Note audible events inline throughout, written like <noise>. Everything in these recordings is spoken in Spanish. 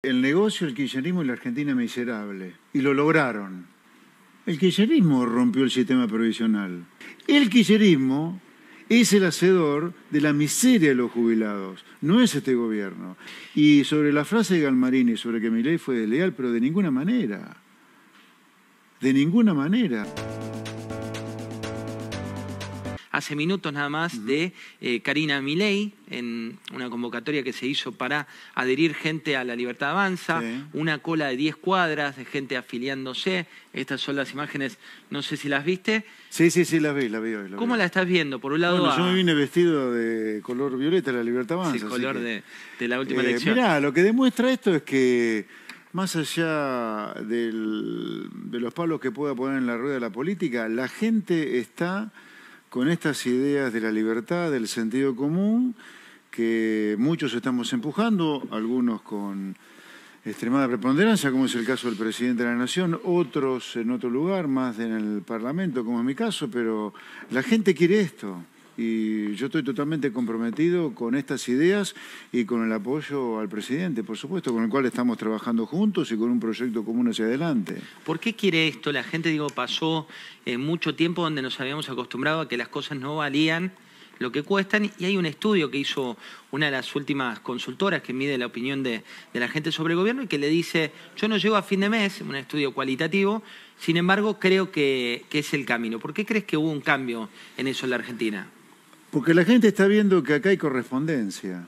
El negocio, el quillerismo y la Argentina miserable. Y lo lograron. El quillerismo rompió el sistema provisional. El quillerismo es el hacedor de la miseria de los jubilados, no es este gobierno. Y sobre la frase de Galmarini sobre que mi ley fue desleal, pero de ninguna manera. De ninguna manera hace minutos nada más de eh, Karina Milei en una convocatoria que se hizo para adherir gente a la Libertad Avanza, una cola de 10 cuadras de gente afiliándose. Estas son las imágenes, no sé si las viste. Sí, sí, sí, las vi, las vi hoy. ¿Cómo la estás viendo? Por un lado. Bueno, yo me vine vestido de color violeta, la Libertad Avanza. Sí, color de, la última eh, elección. Mirá, lo que demuestra esto es que más allá de los palos que pueda poner en la rueda la política, la gente está con estas ideas de la libertad, del sentido común, que muchos estamos empujando, algunos con extremada preponderancia, como es el caso del presidente de la Nación, otros en otro lugar, más en el Parlamento, como es mi caso, pero la gente quiere esto y yo estoy totalmente comprometido con estas ideas y con el apoyo al presidente, por supuesto, con el cual estamos trabajando juntos y con un proyecto común hacia adelante. ¿Por qué quiere esto? La gente, digo, pasó eh, mucho tiempo donde nos habíamos acostumbrado a que las cosas no valían lo que cuestan y hay un estudio que hizo una de las últimas consultoras que mide la opinión de, la gente sobre el gobierno y que le dice, yo no llego a fin de mes, un estudio cualitativo, sin embargo creo que es el camino. ¿Por qué crees que hubo un cambio en eso en la Argentina? Porque la gente está viendo que acá hay correspondencia.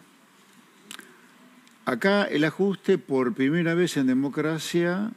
Acá el ajuste por primera vez en democracia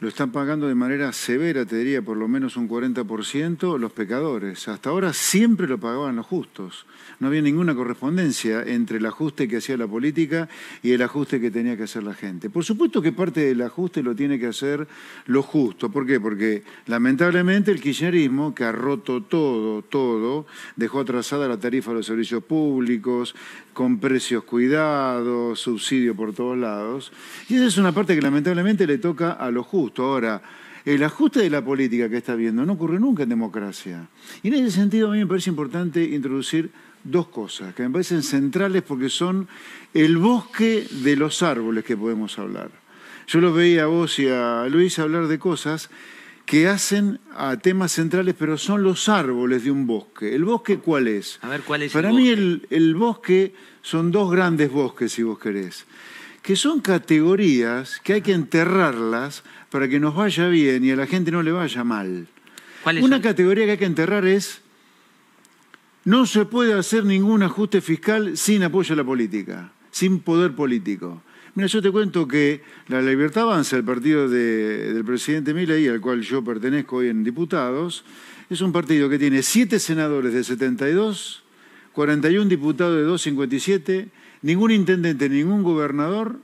lo están pagando de manera severa, te diría, por lo menos un 40% los pecadores. Hasta ahora siempre lo pagaban los justos. No había ninguna correspondencia entre el ajuste que hacía la política y el ajuste que tenía que hacer la gente. Por supuesto que parte del ajuste lo tiene que hacer lo justo. ¿Por qué? Porque lamentablemente el kirchnerismo, que ha roto todo, todo, dejó atrasada la tarifa de los servicios públicos, con precios cuidados, subsidio por todos lados. Y esa es una parte que lamentablemente le toca a los justos. Ahora, El ajuste de la política que está viendo no ocurre nunca en democracia. Y en ese sentido a mí me parece importante introducir dos cosas que me parecen centrales porque son el bosque de los árboles que podemos hablar. Yo los veía a vos y a Luis hablar de cosas que hacen a temas centrales, pero son los árboles de un bosque. ¿El bosque cuál es? A ver, ¿cuál es Para mí el, el bosque son dos grandes bosques, si vos querés, que son categorías que hay que enterrarlas para que nos vaya bien y a la gente no le vaya mal. Una categoría que hay que enterrar es no se puede hacer ningún ajuste fiscal sin apoyo a la política, sin poder político. Mira, yo te cuento que la Libertad Avanza, el partido del presidente Milei, al cual yo pertenezco hoy en diputados, es un partido que tiene siete senadores de 72, 41 diputados de 257, ningún intendente, ningún gobernador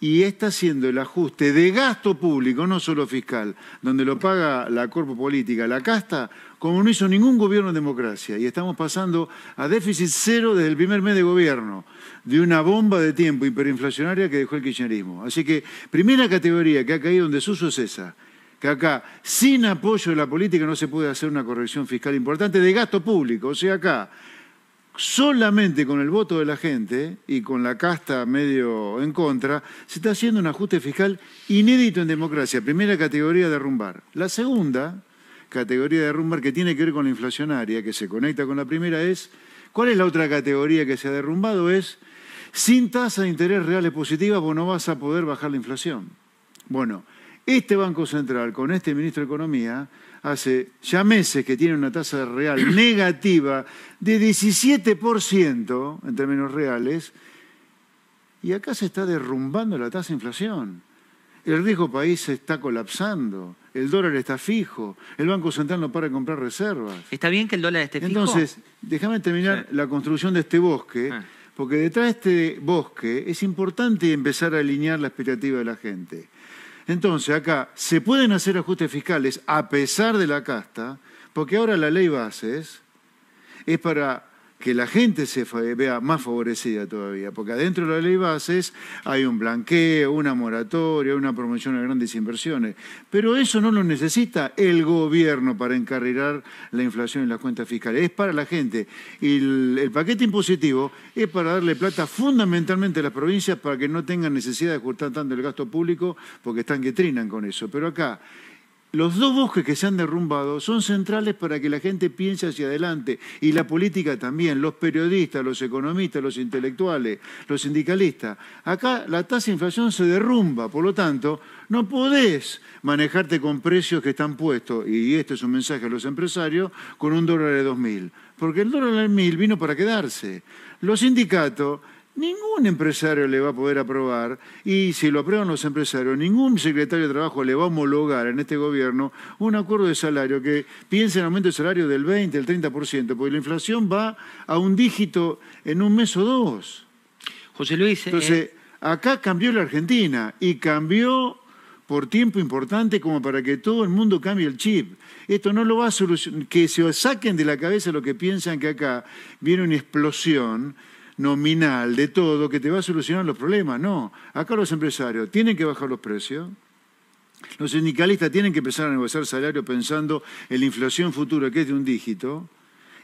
y está haciendo el ajuste de gasto público, no solo fiscal, donde lo paga la corpo política, la casta, como no hizo ningún gobierno en democracia. Y estamos pasando a déficit cero desde el primer mes de gobierno, de una bomba de tiempo hiperinflacionaria que dejó el kirchnerismo. Así que, primera categoría que ha caído en desuso es esa que acá, sin apoyo de la política, no se puede hacer una corrección fiscal importante de gasto público. O sea, acá, solamente con el voto de la gente y con la casta medio en contra, se está haciendo un ajuste fiscal inédito en democracia. Primera categoría, de derrumbar. La segunda categoría de derrumbar que tiene que ver con la inflacionaria, que se conecta con la primera, es, ¿cuál es la otra categoría que se ha derrumbado? Es, sin tasa de interés reales positiva, vos no vas a poder bajar la inflación. Bueno, este Banco Central, con este ministro de Economía, hace ya meses que tiene una tasa real <clears throat> negativa de 17% en términos reales, y acá se está derrumbando la tasa de inflación. El riesgo país está colapsando, el dólar está fijo, el Banco Central no para de comprar reservas. ¿Está bien que el dólar esté fijo? Entonces, déjame terminar la construcción de este bosque, ah. porque detrás de este bosque es importante empezar a alinear la expectativa de la gente. Entonces, acá se pueden hacer ajustes fiscales a pesar de la casta, porque ahora la ley bases es para que la gente se vea más favorecida todavía, porque adentro de la ley bases hay un blanqueo, una moratoria, una promoción a grandes inversiones, pero eso no lo necesita el gobierno para encarrilar la inflación en las cuentas fiscales, es para la gente. Y el, paquete impositivo es para darle plata fundamentalmente a las provincias para que no tengan necesidad de ajustar tanto el gasto público, porque están que trinan con eso. Pero acá los dos bosques que se han derrumbado son centrales para que la gente piense hacia adelante y la política también, los periodistas, los economistas, los intelectuales, los sindicalistas. Acá la tasa de inflación se derrumba, por lo tanto, no podés manejarte con precios que están puestos, y este es un mensaje a los empresarios, con un dólar de 2.000, porque el dólar de 1.000 vino para quedarse. Los sindicatos ningún empresario le va a poder aprobar y si lo aprueban los empresarios, ningún secretario de Trabajo le va a homologar en este gobierno un acuerdo de salario que piense en aumento de salario del 20, el 30%, porque la inflación va a un dígito en un mes o dos. José Luis... Entonces, eh, acá cambió la Argentina y cambió por tiempo importante como para que todo el mundo cambie el chip. Esto no lo va a solucionar, que se saquen de la cabeza lo que piensan que acá viene una explosión nominal de todo que te va a solucionar los problemas. No, acá los empresarios tienen que bajar los precios. Los sindicalistas tienen que empezar a negociar salario pensando en la inflación futura, que es de un dígito,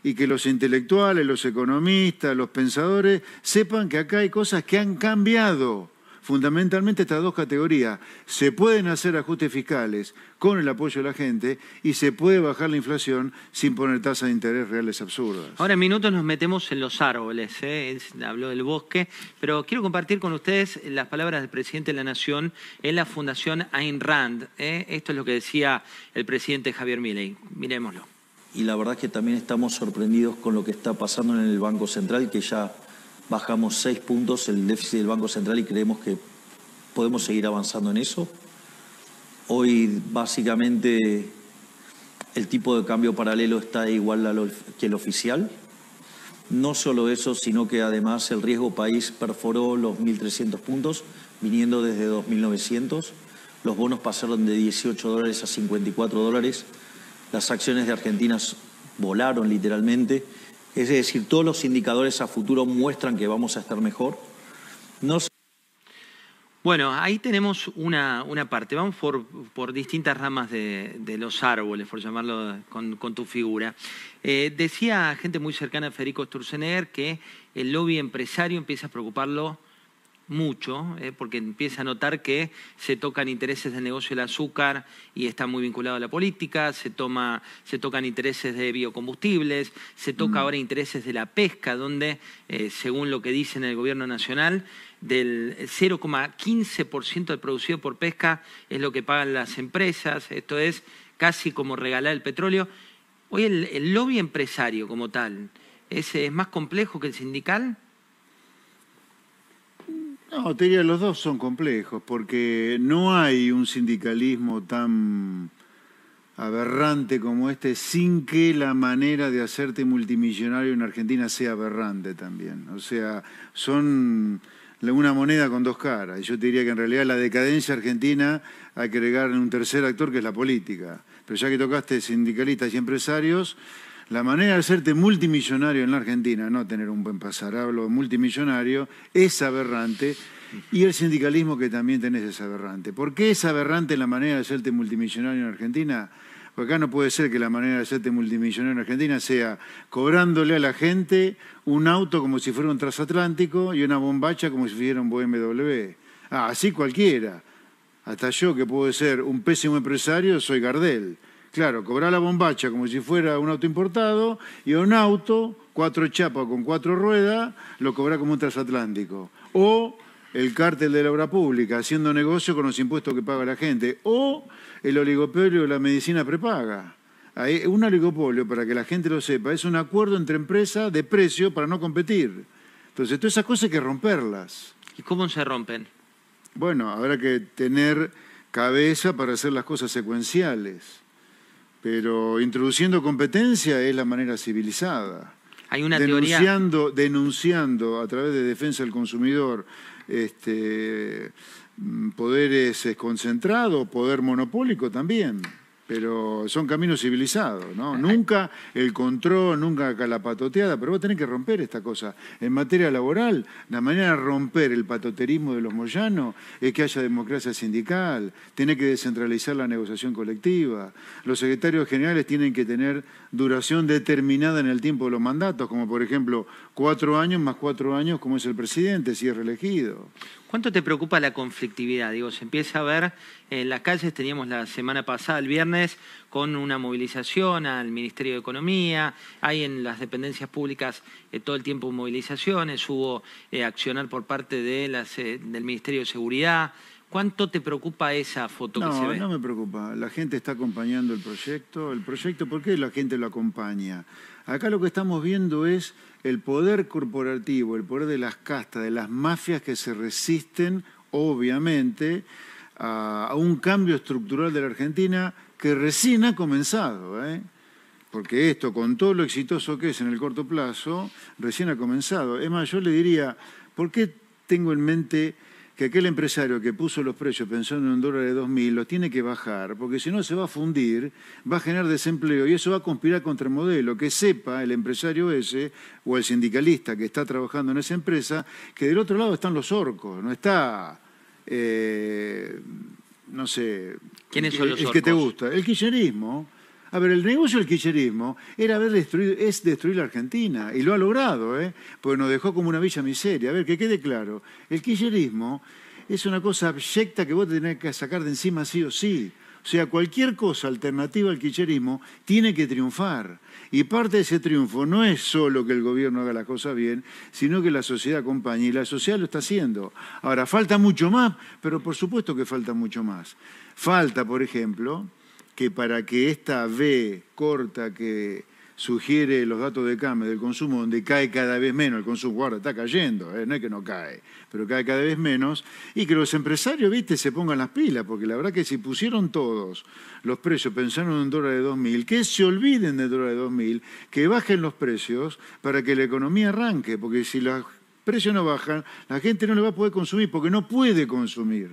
y que los intelectuales, los economistas, los pensadores sepan que acá hay cosas que han cambiado fundamentalmente estas dos categorías. Se pueden hacer ajustes fiscales con el apoyo de la gente y se puede bajar la inflación sin poner tasas de interés reales absurdas. Ahora en minutos nos metemos en los árboles, ¿eh? habló del bosque, pero quiero compartir con ustedes las palabras del presidente de la Nación en la Fundación Ayn Rand. ¿eh? Esto es lo que decía el presidente Javier Milei. Miremoslo. Y la verdad es que también estamos sorprendidos con lo que está pasando en el Banco Central, que ya bajamos seis puntos el déficit del Banco Central y creemos que podemos seguir avanzando en eso. Hoy básicamente el tipo de cambio paralelo está igual que el oficial. No solo eso, sino que además el riesgo país perforó los 1.300 puntos, viniendo desde 2.900. Los bonos pasaron de 18 dólares a 54 dólares. Las acciones de Argentina volaron literalmente es decir, todos los indicadores a futuro muestran que vamos a estar mejor. Bueno, ahí tenemos una, parte. Vamos por, por distintas ramas de, los árboles, por llamarlo con, tu figura. Eh, decía gente muy cercana a Federico Sturzenegger que el lobby empresario empieza a preocuparlo mucho, eh, porque empieza a notar que se tocan intereses del negocio del azúcar y está muy vinculado a la política, se, tocan intereses de biocombustibles, se toca mm. ahora intereses de la pesca, donde, eh, según lo que en el gobierno nacional, del 0,15% del producido por pesca es lo que pagan las empresas, esto es casi como regalar el petróleo. Hoy el, lobby empresario como tal es más complejo que el sindical. No, te diría, los dos son complejos, porque no hay un sindicalismo tan aberrante como este sin que la manera de hacerte multimillonario en Argentina sea aberrante también. O sea, son una moneda con dos caras. Yo te diría que en realidad la decadencia argentina hay que agregar un tercer actor que es la política. Pero ya que tocaste sindicalistas y empresarios, la manera de hacerte multimillonario en la Argentina, no tener un buen pasar, hablo multimillonario, es aberrante. Y el sindicalismo que también tenés es aberrante. ¿Por qué es aberrante la manera de hacerte multimillonario en Argentina? Porque acá no puede ser que la manera de hacerte multimillonario en Argentina sea cobrándole a la gente un auto como si fuera un transatlántico y una bombacha como si fuera un BMW. Ah, así cualquiera. Hasta yo, que puedo ser un pésimo empresario, soy Gardel. Claro, cobrar la bombacha como si fuera un auto importado y un auto, cuatro chapas con cuatro ruedas, lo cobra como un transatlántico. O el cártel de la obra pública, haciendo negocio con los impuestos que paga la gente. O el oligopolio de la medicina prepaga. un oligopolio, para que la gente lo sepa, es un acuerdo entre empresas de precio para no competir. Entonces, todas esas cosas hay que romperlas. ¿Y cómo se rompen? Bueno, habrá que tener cabeza para hacer las cosas secuenciales. Pero introduciendo competencia es la manera civilizada. Hay una denunciando, Denunciando a través de defensa del consumidor este, mm, poderes eh, concentrados, poder monopólico también pero son caminos civilizados, ¿no? Nunca el control, nunca la patoteada, pero vos tenés que romper esta cosa. En materia laboral, la manera de romper el patoterismo de los moyanos es que haya democracia sindical, tenés que descentralizar la negociación colectiva, los secretarios generales tienen que tener duración determinada en el tiempo de los mandatos, como por ejemplo cuatro años más cuatro años como es el presidente, si es reelegido. ¿Cuánto te preocupa la conflictividad? Digo, se empieza a ver eh, en las calles, teníamos la semana pasada, el viernes, con una movilización al Ministerio de Economía, hay en las dependencias públicas eh, todo el tiempo movilizaciones, hubo eh, accionar por parte del Ministerio de Seguridad. ¿Cuánto te preocupa esa foto que se ve? No, no me preocupa. La gente está acompañando el proyecto. El proyecto, ¿por qué la gente lo acompaña? Acá lo que estamos viendo es el poder corporativo, el poder de las castas, de las mafias que se resisten, obviamente, a, un cambio estructural de la Argentina que recién ha comenzado. ¿eh? Porque esto, con todo lo exitoso que es en el corto plazo, recién ha comenzado. Es más, yo le diría, ¿por qué tengo en mente que aquel empresario que puso los precios pensando en un dólar de 2.000 los tiene que bajar, porque si no se va a fundir, va a generar desempleo y eso va a conspirar contra el modelo. Que sepa el empresario ese o el sindicalista que está trabajando en esa empresa que del otro lado están los orcos, no está, eh, no sé, ¿Quiénes son los el que te gusta, el kirchnerismo. A ver, el negocio del kirchnerismo era haber es destruir la Argentina, y lo ha logrado, ¿eh? porque nos dejó como una villa miseria. A ver, que quede claro, el kirchnerismo es una cosa abyecta que vos tenés que sacar de encima sí o sí. O sea, cualquier cosa alternativa al kirchnerismo tiene que triunfar. Y parte de ese triunfo no es solo que el gobierno haga la cosa bien, sino que la sociedad acompañe. Y la sociedad lo está haciendo. Ahora, falta mucho más, pero por supuesto que falta mucho más. Falta, por ejemplo, que para que esta B corta que sugiere los datos de CAME del consumo, donde cae cada vez menos el consumo, guarda está cayendo, ¿eh? no es que no cae, pero cae cada vez menos, y que los empresarios, viste, se pongan las pilas, porque la verdad que si pusieron todos los precios, pensaron en un dólar de 2.000, que se olviden del dólar de 2.000, que bajen los precios para que la economía arranque, porque si los precios no bajan, la gente no le va a poder consumir, porque no puede consumir.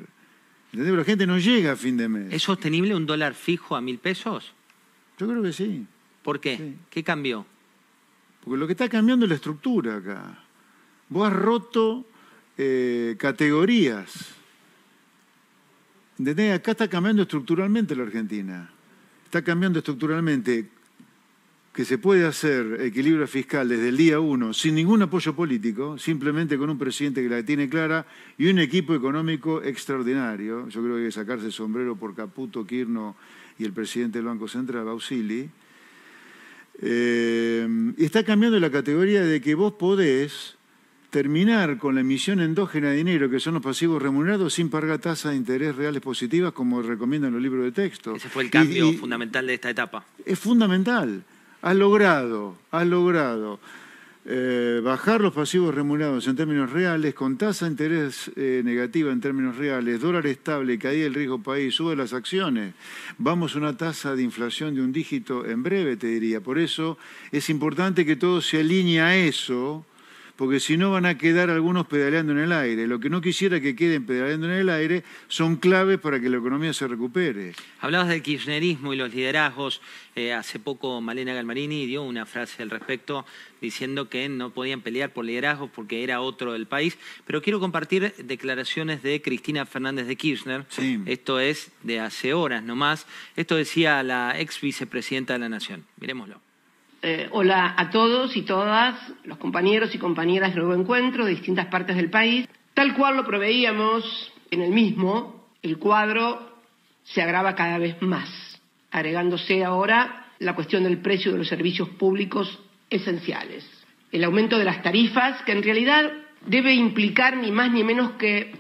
¿Entendés? Pero la gente no llega a fin de mes. ¿Es sostenible un dólar fijo a mil pesos? Yo creo que sí. ¿Por qué? ¿Qué cambió? Porque lo que está cambiando es la estructura acá. Vos has roto eh, categorías. ¿Entendés? Acá está cambiando estructuralmente la Argentina. Está cambiando estructuralmente que se puede hacer equilibrio fiscal desde el día uno sin ningún apoyo político, simplemente con un presidente que la tiene clara y un equipo económico extraordinario. Yo creo que hay que sacarse el sombrero por Caputo, Quirno y el presidente del Banco Central, Bausili. Eh, y está cambiando la categoría de que vos podés terminar con la emisión endógena de dinero, que son los pasivos remunerados, sin pagar tasas de interés reales positivas, como recomiendan los libros de texto. Ese fue el cambio fundamental de esta etapa. Es fundamental. Ha logrado, ha logrado eh, bajar los pasivos remunerados en términos reales, con tasa de interés eh, negativa en términos reales, dólar estable, caída del riesgo país, sube las acciones, vamos a una tasa de inflación de un dígito en breve, te diría. Por eso es importante que todo se alinee a eso porque si no van a quedar algunos pedaleando en el aire. Lo que no quisiera que queden pedaleando en el aire son claves para que la economía se recupere. Hablabas del kirchnerismo y los liderazgos. Eh, hace poco Malena Galmarini dio una frase al respecto diciendo que no podían pelear por liderazgos porque era otro del país. Pero quiero compartir declaraciones de Cristina Fernández de Kirchner. Esto es de hace horas nomás. Esto decía la ex vicepresidenta de la Nación. Miremoslo. Eh, hola a todos y todas, los compañeros y compañeras de nuevo encuentro de distintas partes del país. Tal cual lo proveíamos en el mismo, el cuadro se agrava cada vez más, agregándose ahora la cuestión del precio de los servicios públicos esenciales. El aumento de las tarifas, que en realidad debe implicar ni más ni menos que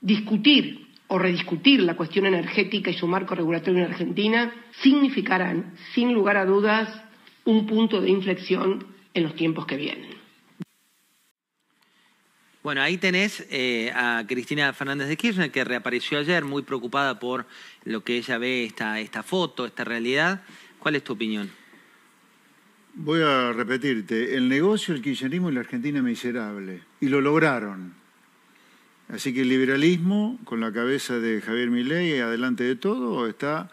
discutir o rediscutir la cuestión energética y su marco regulatorio en Argentina, significarán, sin lugar a dudas, un punto de inflexión en los tiempos que vienen. Bueno, ahí tenés eh, a Cristina Fernández de Kirchner, que reapareció ayer muy preocupada por lo que ella ve, esta, esta foto, esta realidad. ¿Cuál es tu opinión? Voy a repetirte, el negocio, el kirchnerismo y la Argentina miserable. Y lo lograron. Así que el liberalismo, con la cabeza de Javier Milei, adelante de todo, está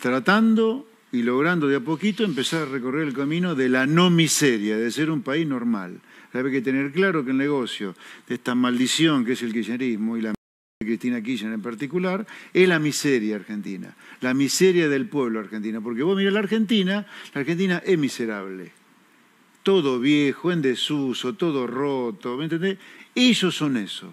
tratando y logrando de a poquito empezar a recorrer el camino de la no miseria, de ser un país normal. Hay que tener claro que el negocio de esta maldición que es el kirchnerismo y la de Cristina Kirchner en particular, es la miseria argentina, la miseria del pueblo argentino. Porque vos mira la Argentina, la Argentina es miserable. Todo viejo, en desuso, todo roto, ¿me entendés? Ellos son eso.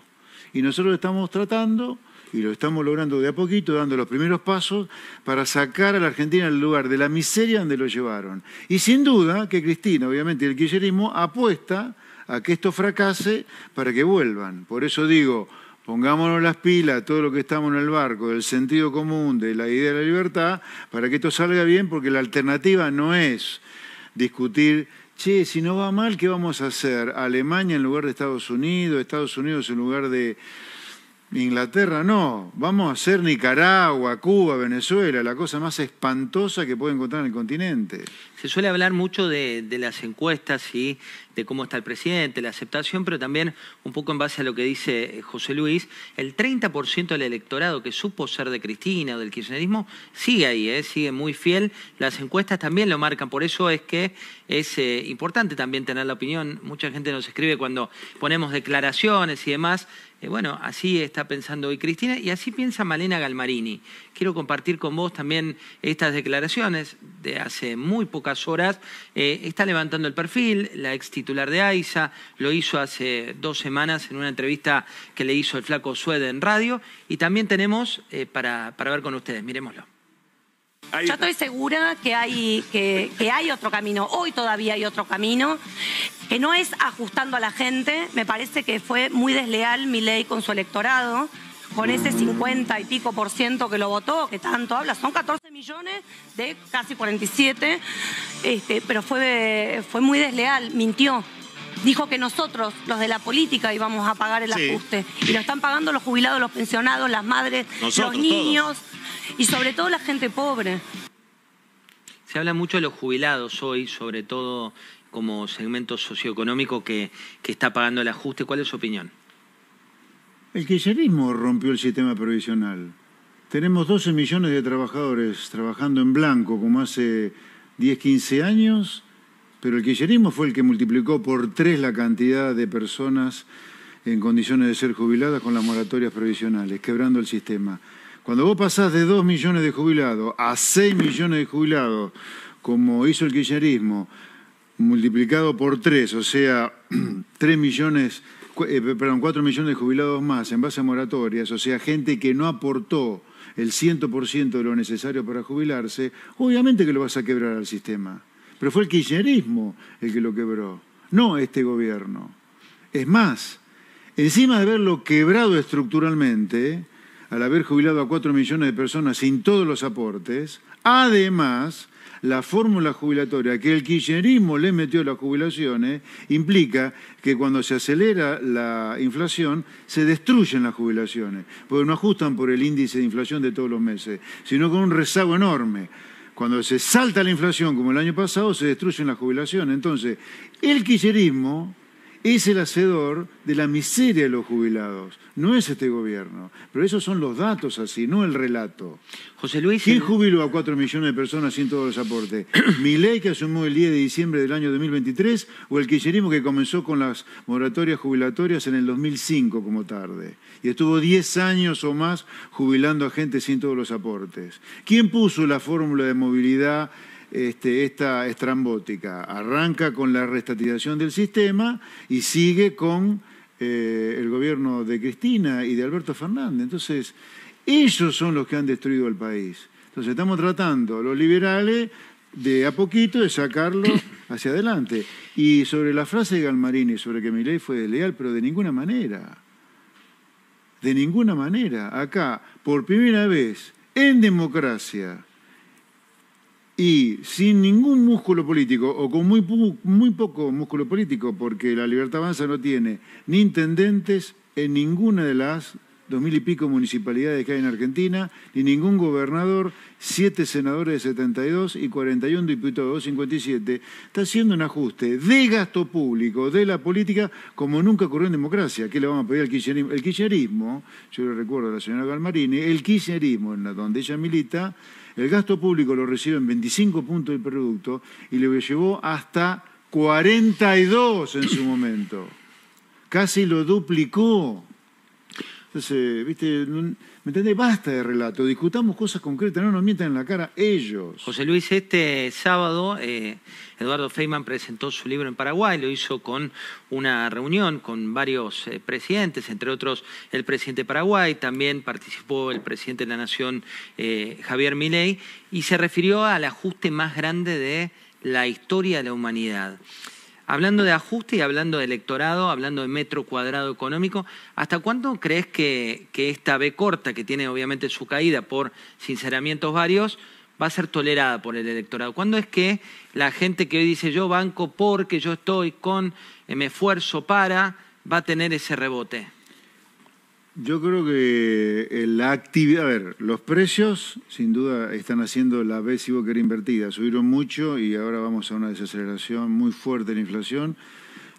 Y nosotros estamos tratando y lo estamos logrando de a poquito, dando los primeros pasos para sacar a la Argentina del lugar de la miseria donde lo llevaron. Y sin duda que Cristina, obviamente, y el kirchnerismo apuesta a que esto fracase para que vuelvan. Por eso digo, pongámonos las pilas, todo lo que estamos en el barco, del sentido común, de la idea de la libertad, para que esto salga bien, porque la alternativa no es discutir che, si no va mal, ¿qué vamos a hacer? Alemania en lugar de Estados Unidos, Estados Unidos en lugar de, Inglaterra no, vamos a hacer Nicaragua, Cuba, Venezuela, la cosa más espantosa que puede encontrar en el continente. Se suele hablar mucho de, las encuestas y de cómo está el presidente, la aceptación, pero también un poco en base a lo que dice eh, José Luis, el 30% del electorado que supo ser de Cristina o del kirchnerismo sigue ahí, eh, sigue muy fiel. Las encuestas también lo marcan, por eso es que es eh, importante también tener la opinión. Mucha gente nos escribe cuando ponemos declaraciones y demás eh, bueno, así está pensando hoy Cristina y así piensa Malena Galmarini. Quiero compartir con vos también estas declaraciones de hace muy pocas horas. Eh, está levantando el perfil, la ex titular de AISA lo hizo hace dos semanas en una entrevista que le hizo el flaco Suede en radio y también tenemos eh, para, ver con ustedes, miremoslo. Yo estoy segura que hay, que hay otro camino, hoy todavía hay otro camino que no es ajustando a la gente, me parece que fue muy desleal mi ley con su electorado, con ese 50 y pico por ciento que lo votó, que tanto habla, son 14 millones de casi 47, este, pero fue, fue muy desleal, mintió. Dijo que nosotros, los de la política, íbamos a pagar el ajuste. Y lo están pagando los jubilados, los pensionados, las madres, los niños y sobre todo la gente pobre. Se habla mucho de los jubilados hoy, sobre todo como segmento socioeconómico que, está pagando el ajuste. ¿Cuál es su opinión? El kirchnerismo rompió el sistema provisional. Tenemos 12 millones de trabajadores trabajando en blanco como hace 10, 15 años, pero el kirchnerismo fue el que multiplicó por tres la cantidad de personas en condiciones de ser jubiladas con las moratorias provisionales, quebrando el sistema. Cuando vos pasás de 2 millones de jubilados a 6 millones de jubilados, como hizo el kirchnerismo, multiplicado por tres, o sea, <clears throat> tres millones, eh, perdón, 4 millones de jubilados más en base a moratorias, o sea, gente que no aportó el 100% de lo necesario para jubilarse, obviamente que lo vas a quebrar al sistema. Pero fue el kirchnerismo el que lo quebró, no este gobierno. Es más, encima de haberlo quebrado estructuralmente, al haber jubilado a cuatro millones de personas sin todos los aportes, además la fórmula jubilatoria que el kirchnerismo le metió a las jubilaciones implica que cuando se acelera la inflación se destruyen las jubilaciones, porque no ajustan por el índice de inflación de todos los meses, sino con un rezago enorme. Cuando se salta la inflación, como el año pasado, se destruyen las jubilaciones. Entonces, el kirchnerismo es el hacedor de la miseria de los jubilados, no es este gobierno. Pero esos son los datos así, no el relato. José Luis... ¿Quién jubiló a 4 millones de personas sin todos los aportes? <clears throat> ¿Mi ley que asumió el 10 de diciembre del año 2023 o el kirchnerismo que comenzó con las moratorias jubilatorias en el 2005 como tarde? Y estuvo 10 años o más jubilando a gente sin todos los aportes. ¿Quién puso la fórmula de movilidad este, esta estrambótica. Arranca con la restatización del sistema y sigue con eh, el gobierno de Cristina y de Alberto Fernández. Entonces, ellos son los que han destruido el país. Entonces, estamos tratando, los liberales, de a poquito de sacarlo <coughs> hacia adelante. Y sobre la frase de Galmarini, sobre que mi ley fue leal, pero de ninguna manera. De ninguna manera. Acá, por primera vez, en democracia, y sin ningún músculo político o con muy, poco músculo político, porque la Libertad Avanza no tiene ni intendentes en ninguna de las dos mil y pico municipalidades que hay en Argentina, ni ningún gobernador, siete senadores de 72 y 41 diputados, de 57, está haciendo un ajuste de gasto público de la política como nunca ocurrió en democracia. ¿Qué le vamos a pedir al kirchnerismo? El kirchnerismo, yo le recuerdo a la señora Galmarini, el kirchnerismo, en la, donde ella milita, el gasto público lo en 25 puntos de producto y lo llevó hasta 42 en su momento. Casi lo duplicó. Entonces, viste, Basta de relato, discutamos cosas concretas, no nos mientan en la cara ellos. José Luis, este sábado eh, Eduardo Feynman presentó su libro en Paraguay, lo hizo con una reunión con varios eh, presidentes, entre otros el presidente de Paraguay, también participó el presidente de la Nación, eh, Javier Milei, y se refirió al ajuste más grande de la historia de la humanidad. Hablando de ajuste y hablando de electorado, hablando de metro cuadrado económico, ¿hasta cuándo crees que, que esta B corta, que tiene obviamente su caída por sinceramientos varios, va a ser tolerada por el electorado? ¿Cuándo es que la gente que hoy dice yo banco porque yo estoy con, eh, me esfuerzo para, va a tener ese rebote? Yo creo que eh, la actividad, a ver, los precios sin duda están haciendo la vez y que era invertida, subieron mucho y ahora vamos a una desaceleración muy fuerte de la inflación.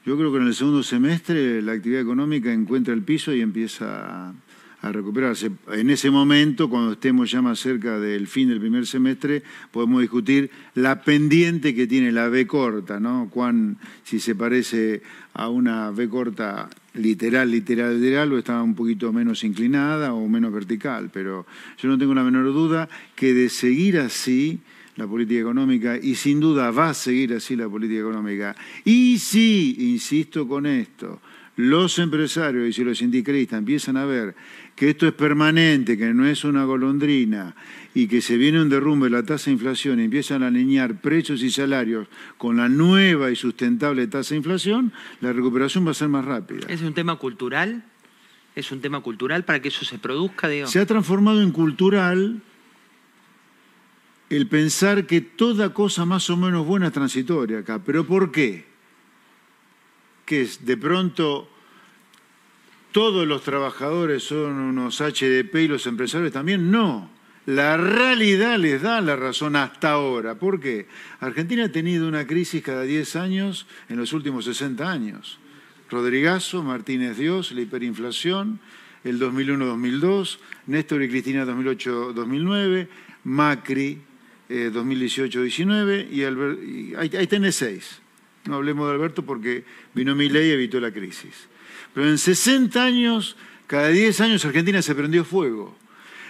Yo creo que en el segundo semestre la actividad económica encuentra el piso y empieza a a recuperarse. En ese momento, cuando estemos ya más cerca del fin del primer semestre, podemos discutir la pendiente que tiene la B corta, ¿no? Cuán, si se parece a una B corta literal, literal, literal, o está un poquito menos inclinada o menos vertical. Pero yo no tengo la menor duda que de seguir así la política económica, y sin duda va a seguir así la política económica. Y sí insisto con esto, los empresarios y si los sindicalistas empiezan a ver que esto es permanente, que no es una golondrina y que se viene un derrumbe de la tasa de inflación y empiezan a alinear precios y salarios con la nueva y sustentable tasa de inflación, la recuperación va a ser más rápida. ¿Es un tema cultural? ¿Es un tema cultural para que eso se produzca? Se ha transformado en cultural el pensar que toda cosa más o menos buena es transitoria acá. ¿Pero por qué? que de pronto todos los trabajadores son unos HDP y los empresarios también, no. La realidad les da la razón hasta ahora. ¿Por qué? Argentina ha tenido una crisis cada 10 años en los últimos 60 años. Rodrigazo, Martínez Dios, la hiperinflación, el 2001-2002, Néstor y Cristina 2008-2009, Macri 2018-19 eh, y, ahí, ahí tenés seis. No hablemos de Alberto porque vino mi ley y evitó la crisis. Pero en 60 años, cada 10 años Argentina se prendió fuego.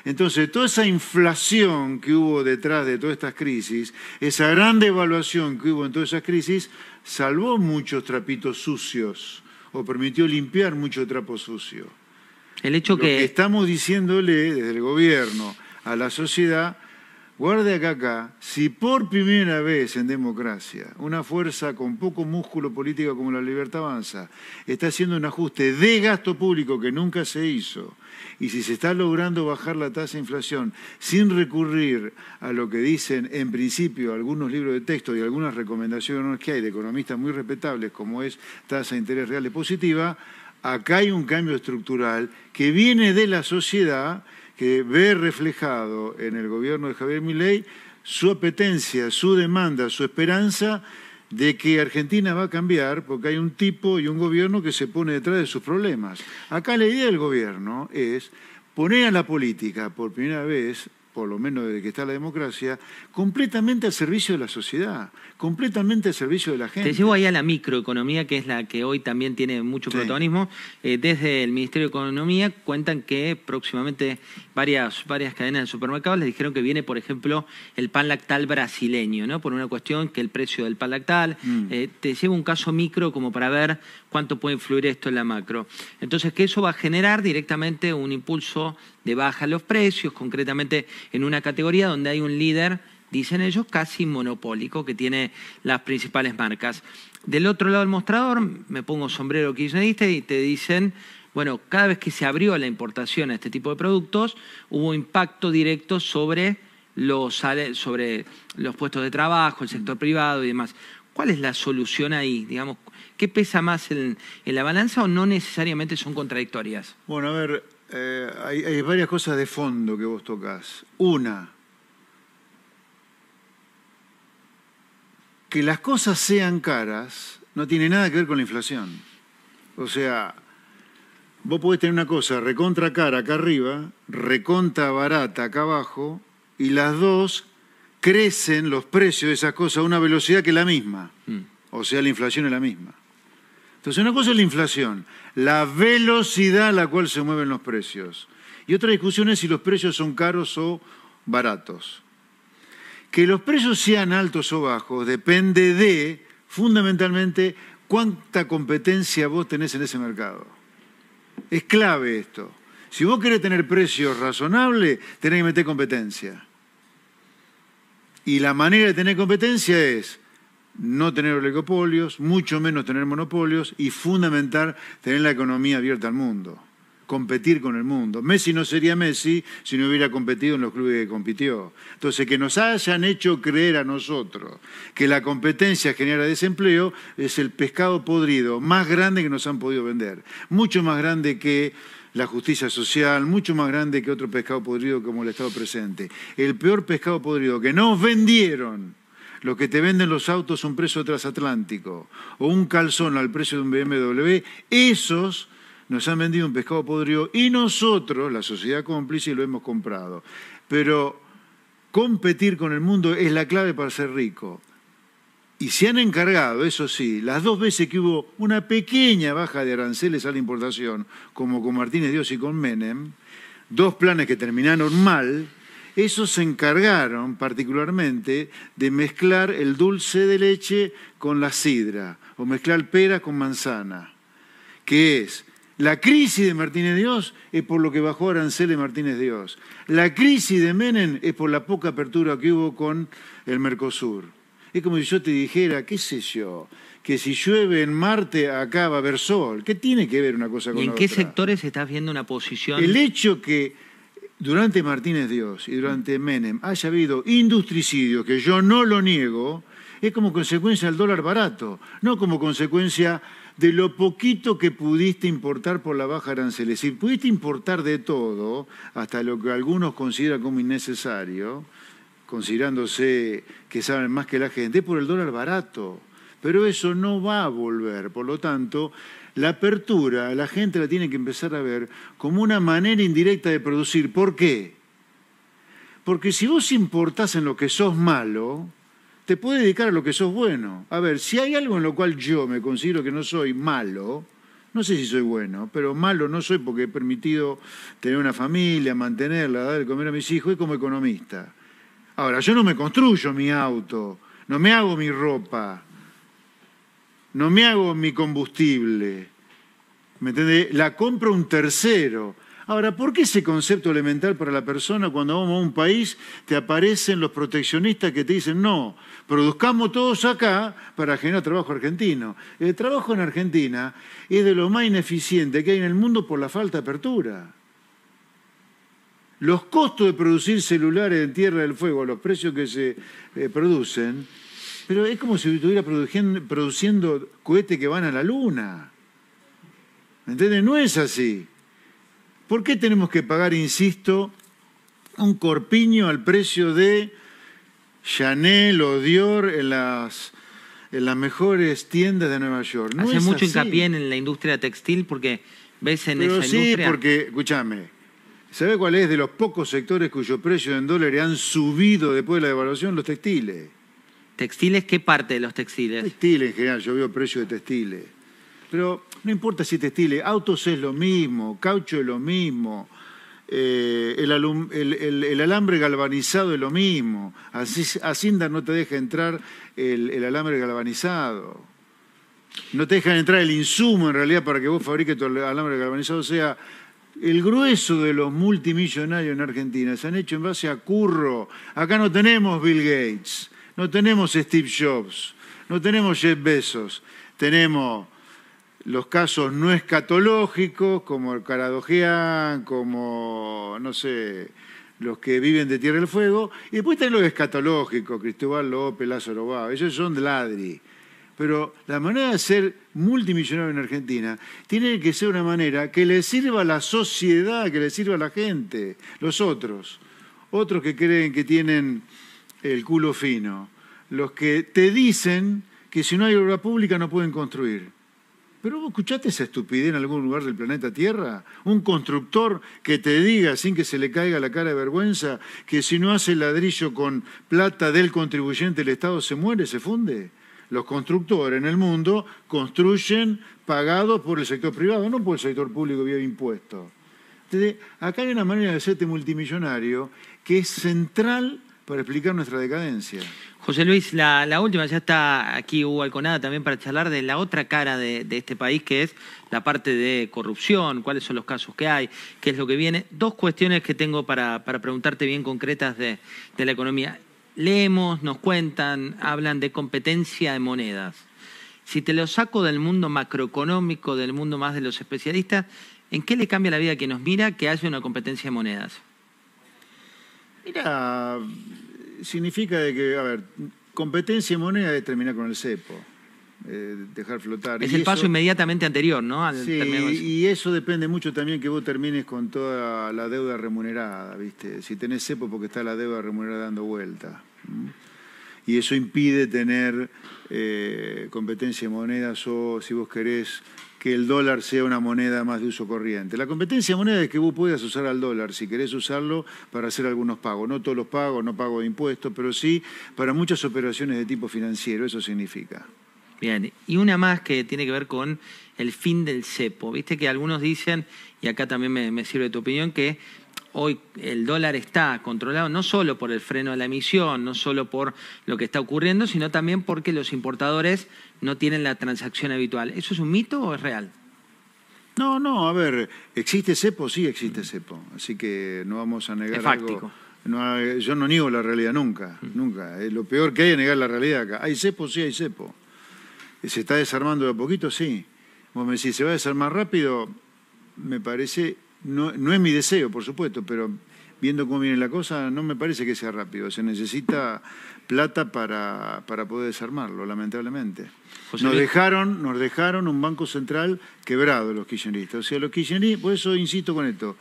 Entonces, toda esa inflación que hubo detrás de todas estas crisis, esa gran devaluación que hubo en todas esas crisis, salvó muchos trapitos sucios o permitió limpiar mucho trapo sucio. El hecho que estamos diciéndole desde el gobierno a la sociedad Guarde acá, acá, si por primera vez en democracia una fuerza con poco músculo político como la Libertad Avanza está haciendo un ajuste de gasto público que nunca se hizo y si se está logrando bajar la tasa de inflación sin recurrir a lo que dicen en principio algunos libros de texto y algunas recomendaciones que hay de economistas muy respetables como es tasa de interés real es positiva, acá hay un cambio estructural que viene de la sociedad que ve reflejado en el gobierno de Javier Milei su apetencia, su demanda, su esperanza de que Argentina va a cambiar porque hay un tipo y un gobierno que se pone detrás de sus problemas. Acá la idea del gobierno es poner a la política por primera vez por lo menos desde que está la democracia, completamente al servicio de la sociedad completamente al servicio de la gente. Te llevo ahí a la microeconomía, que es la que hoy también tiene mucho protagonismo. Eh, desde el Ministerio de Economía cuentan que próximamente varias, cadenas de supermercados les dijeron que viene, por ejemplo, el pan lactal brasileño, ¿no? Por una cuestión que el precio del pan lactal. Mm. Eh, te llevo un caso micro como para ver cuánto puede influir esto en la macro. Entonces, que eso va a generar directamente un impulso de baja en los precios, concretamente en una categoría donde hay un líder dicen ellos, casi monopólico, que tiene las principales marcas. Del otro lado del mostrador, me pongo sombrero kirchnerista y te dicen, bueno, cada vez que se abrió la importación a este tipo de productos, hubo impacto directo sobre los, sobre los puestos de trabajo, el sector privado y demás. ¿Cuál es la solución ahí? Digamos, ¿Qué pesa más en, la balanza o no necesariamente son contradictorias? Bueno, a ver, eh, hay varias cosas de fondo que vos tocas. Una, que las cosas sean caras no tiene nada que ver con la inflación. O sea, vos podés tener una cosa recontra cara acá arriba, recontra barata acá abajo, y las dos crecen los precios de esas cosas a una velocidad que es la misma. Mm. O sea, la inflación es la misma. Entonces, una cosa es la inflación, la velocidad a la cual se mueven los precios. Y otra discusión es si los precios son caros o baratos. Que los precios sean altos o bajos depende de, fundamentalmente, cuánta competencia vos tenés en ese mercado. Es clave esto. Si vos querés tener precios razonables, tenés que meter competencia. Y la manera de tener competencia es no tener oligopolios, mucho menos tener monopolios y fundamental, tener la economía abierta al mundo competir con el mundo. Messi no sería Messi si no hubiera competido en los clubes que compitió. Entonces, que nos hayan hecho creer a nosotros que la competencia genera desempleo es el pescado podrido más grande que nos han podido vender. Mucho más grande que la justicia social, mucho más grande que otro pescado podrido como el Estado presente. El peor pescado podrido que nos vendieron lo que te venden los autos un precio transatlántico o un calzón al precio de un BMW, esos nos han vendido un pescado podrido y nosotros, la sociedad cómplice, lo hemos comprado. Pero competir con el mundo es la clave para ser rico. Y se han encargado, eso sí, las dos veces que hubo una pequeña baja de aranceles a la importación, como con Martínez Dios y con Menem, dos planes que terminaron mal, esos se encargaron particularmente de mezclar el dulce de leche con la sidra, o mezclar pera con manzana, que es la crisis de Martínez Dios es por lo que bajó Arancel de Martínez Dios. La crisis de Menem es por la poca apertura que hubo con el Mercosur. Es como si yo te dijera, qué sé yo, que si llueve en Marte acá va a haber sol. ¿Qué tiene que ver una cosa con otra? en qué sectores estás viendo una posición? El hecho que durante Martínez Dios y durante Menem haya habido industricidio, que yo no lo niego, es como consecuencia del dólar barato, no como consecuencia de lo poquito que pudiste importar por la baja arancel. Es decir, pudiste importar de todo, hasta lo que algunos consideran como innecesario, considerándose que saben más que la gente, por el dólar barato. Pero eso no va a volver, por lo tanto, la apertura la gente la tiene que empezar a ver como una manera indirecta de producir. ¿Por qué? Porque si vos importás en lo que sos malo, te puedes dedicar a lo que sos bueno. A ver, si hay algo en lo cual yo me considero que no soy malo, no sé si soy bueno, pero malo no soy porque he permitido tener una familia, mantenerla, dar de comer a mis hijos es como economista. Ahora, yo no me construyo mi auto, no me hago mi ropa, no me hago mi combustible. ¿Me entendés? La compro un tercero. Ahora, ¿por qué ese concepto elemental para la persona cuando vamos a un país te aparecen los proteccionistas que te dicen, no, produzcamos todos acá para generar trabajo argentino? El trabajo en Argentina es de lo más ineficiente que hay en el mundo por la falta de apertura. Los costos de producir celulares en Tierra del Fuego, los precios que se eh, producen, pero es como si estuviera produciendo, cohetes que van a la luna. ¿Me entiendes? No es así. ¿Por qué tenemos que pagar, insisto, un corpiño al precio de Chanel o Dior en las, en las mejores tiendas de Nueva York? No Hace mucho hincapié en la industria textil porque ves en Pero sí, porque, escúchame, ¿sabe cuál es de los pocos sectores cuyo precio en dólares han subido después de la devaluación? Los textiles. ¿Textiles? ¿Qué parte de los textiles? Textiles en general, yo veo precio de textiles. Pero no importa si te textiles, autos es lo mismo, caucho es lo mismo, eh, el, alambre galvanizado es lo mismo. Hacienda no te deja entrar el, alambre galvanizado. No te dejan entrar el insumo en realidad para que vos fabriques tu alambre galvanizado. O sea, el grueso de los multimillonarios en Argentina se han hecho en base a curro. Acá no tenemos Bill Gates, no tenemos Steve Jobs, no tenemos Jeff Bezos, tenemos los casos no escatológicos, como el Caradojean, como, no sé, los que viven de Tierra del Fuego, y después están los escatológicos, Cristóbal López, Lázaro Bao, ellos son ladri. Pero la manera de ser multimillonario en Argentina tiene que ser una manera que le sirva a la sociedad, que le sirva a la gente, los otros, otros que creen que tienen el culo fino, los que te dicen que si no hay obra pública no pueden construir pero vos escuchaste esa estupidez en algún lugar del planeta Tierra. Un constructor que te diga, sin que se le caiga la cara de vergüenza, que si no hace ladrillo con plata del contribuyente, del Estado se muere, se funde. Los constructores en el mundo construyen pagados por el sector privado, no por el sector público vía impuestos. acá hay una manera de hacerte multimillonario que es central para explicar nuestra decadencia. José Luis, la, última, ya está aquí Hugo Alconada también para charlar de la otra cara de, este país, que es la parte de corrupción, cuáles son los casos que hay, qué es lo que viene. Dos cuestiones que tengo para, preguntarte bien concretas de, de la economía. Leemos, nos cuentan, hablan de competencia de monedas. Si te lo saco del mundo macroeconómico, del mundo más de los especialistas, ¿en qué le cambia la vida que nos mira que haya una competencia de monedas? significa de que, a ver, competencia y moneda es terminar con el cepo. Eh, dejar flotar. Es el paso inmediatamente anterior, ¿no? y eso depende mucho también que vos termines con toda la deuda remunerada, ¿viste? Si tenés cepo porque está la deuda remunerada dando vuelta. Y eso impide tener eh, competencia de monedas o, si vos querés, que el dólar sea una moneda más de uso corriente. La competencia de moneda es que vos puedas usar al dólar si querés usarlo para hacer algunos pagos. No todos los pagos, no pago de impuestos, pero sí para muchas operaciones de tipo financiero, eso significa. Bien, y una más que tiene que ver con el fin del cepo. Viste que algunos dicen, y acá también me, me sirve tu opinión, que hoy el dólar está controlado no solo por el freno de la emisión, no solo por lo que está ocurriendo, sino también porque los importadores no tienen la transacción habitual. ¿Eso es un mito o es real? No, no, a ver, existe cepo, sí existe cepo, así que no vamos a negar es algo. yo no niego la realidad nunca, mm. nunca. lo peor que hay es negar la realidad acá. Hay cepo, sí hay cepo. Eh, ¿Se está desarmando de a poquito? Sí. Vos me decís, ¿se va a desarmar rápido? Me parece no, es mi deseo, por supuesto, pero viendo cómo viene la cosa, no me parece que sea rápido. Se necesita plata para, para poder desarmarlo, lamentablemente. nos, dejaron, nos dejaron un banco central quebrado los kirchneristas. O sea, los kirchneristas, por eso insisto con esto,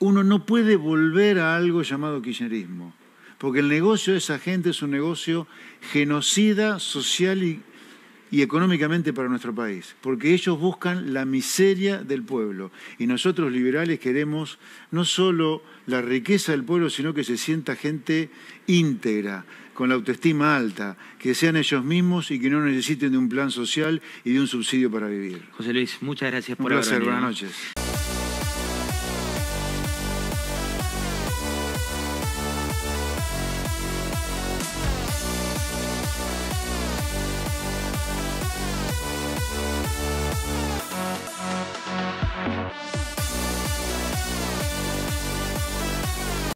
uno no puede volver a algo llamado kirchnerismo, porque el negocio de esa gente es un negocio genocida, social y y económicamente para nuestro país, porque ellos buscan la miseria del pueblo y nosotros liberales queremos no solo la riqueza del pueblo, sino que se sienta gente íntegra, con la autoestima alta, que sean ellos mismos y que no necesiten de un plan social y de un subsidio para vivir. José Luis, muchas gracias por Un buenas noches.